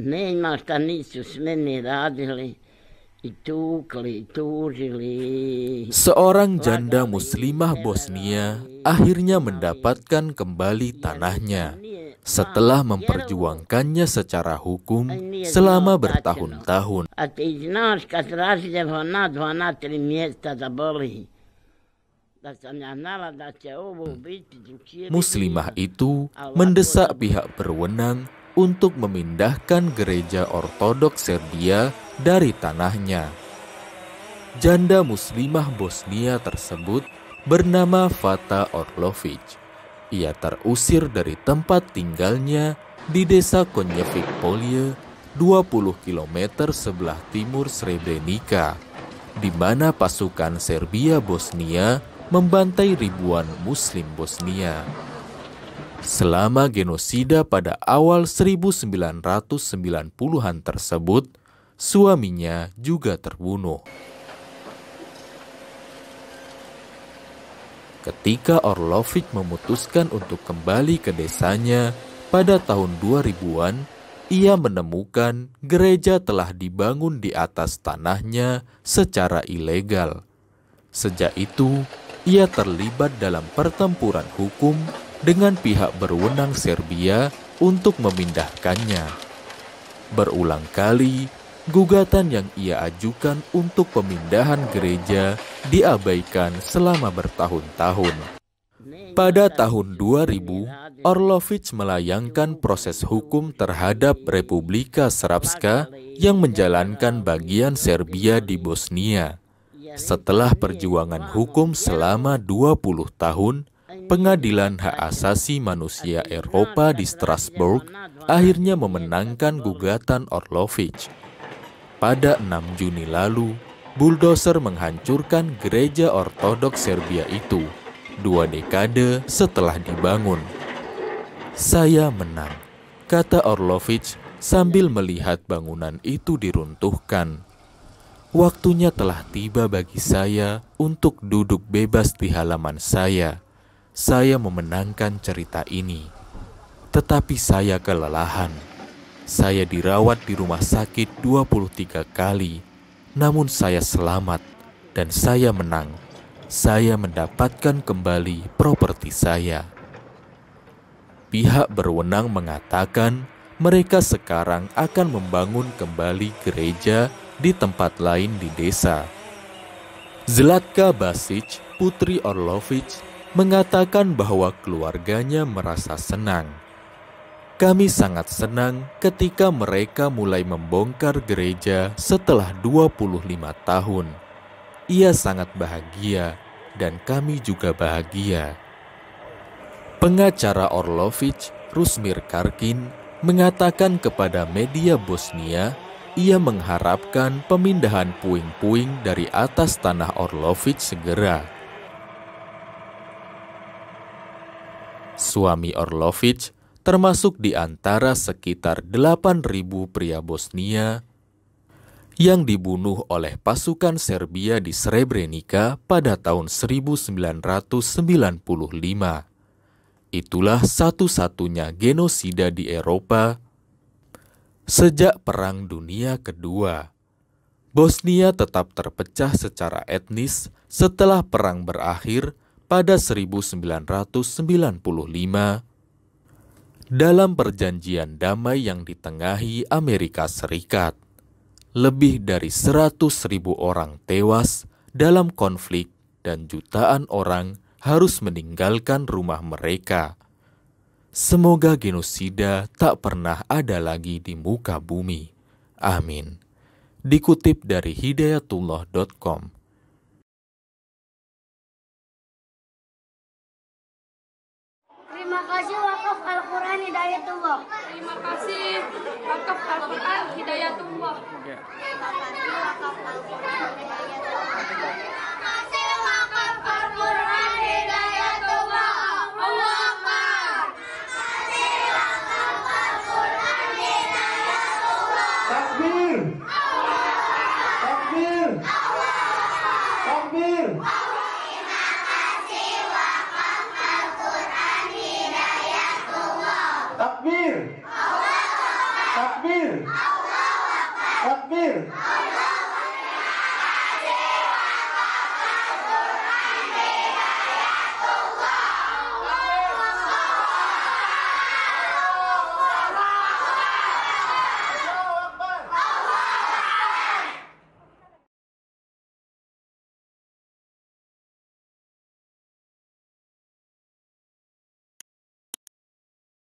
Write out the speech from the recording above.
nema šta nisu s meni radili i tukli, tužili. Seorang janda muslimah Bosnia akhirnya mendapatkan kembali tanahnya setelah memperjuangkannya secara hukum selama bertahun-tahun. Muslimah itu mendesak pihak berwenang untuk memindahkan gereja Ortodoks Serbia dari tanahnya. Janda muslimah Bosnia tersebut bernama Fata Orlovic. Ia terusir dari tempat tinggalnya di desa Konjevik Polje, 20 km sebelah timur Srebrenica, di mana pasukan Serbia Bosnia membantai ribuan muslim Bosnia. Selama genosida pada awal 1990-an tersebut, suaminya juga terbunuh. Ketika Orlovich memutuskan untuk kembali ke desanya pada tahun 2000-an, ia menemukan gereja telah dibangun di atas tanahnya secara ilegal. Sejak itu, ia terlibat dalam pertempuran hukum dengan pihak berwenang Serbia untuk memindahkannya. Berulang kali, gugatan yang ia ajukan untuk pemindahan gereja diabaikan selama bertahun-tahun. Pada tahun 2000, Orlovich melayangkan proses hukum terhadap Republika Srpska yang menjalankan bagian Serbia di Bosnia. Setelah perjuangan hukum selama 20 tahun, Pengadilan Hak Asasi Manusia Eropa di Strasbourg akhirnya memenangkan gugatan Orlovich. Pada 6 Juni lalu, bulldozer menghancurkan gereja ortodoks Serbia itu dua dekade setelah dibangun. Saya menang, kata Orlovich sambil melihat bangunan itu diruntuhkan. Waktunya telah tiba bagi saya untuk duduk bebas di halaman saya saya memenangkan cerita ini. Tetapi saya kelelahan. Saya dirawat di rumah sakit 23 kali, namun saya selamat dan saya menang. Saya mendapatkan kembali properti saya. Pihak berwenang mengatakan mereka sekarang akan membangun kembali gereja di tempat lain di desa. Zlatka Basic, putri Orlovich, mengatakan bahwa keluarganya merasa senang. Kami sangat senang ketika mereka mulai membongkar gereja setelah 25 tahun. Ia sangat bahagia dan kami juga bahagia. Pengacara Orlovich, Rusmir Karkin, mengatakan kepada media Bosnia, ia mengharapkan pemindahan puing-puing dari atas tanah Orlovich segera. Suami Orlovich termasuk di antara sekitar 8.000 pria Bosnia yang dibunuh oleh pasukan Serbia di Srebrenica pada tahun 1995. Itulah satu-satunya genosida di Eropa sejak Perang Dunia Kedua. Bosnia tetap terpecah secara etnis setelah perang berakhir pada 1995 dalam perjanjian damai yang ditengahi Amerika Serikat. Lebih dari 100.000 orang tewas dalam konflik dan jutaan orang harus meninggalkan rumah mereka. Semoga genosida tak pernah ada lagi di muka bumi. Amin. Dikutip dari hidayatullah.com Terima kasih Wakaf Al-Quran Hidayatullah. Terima kasih Wakaf Al-Quran Hidayatullah. Tuhan.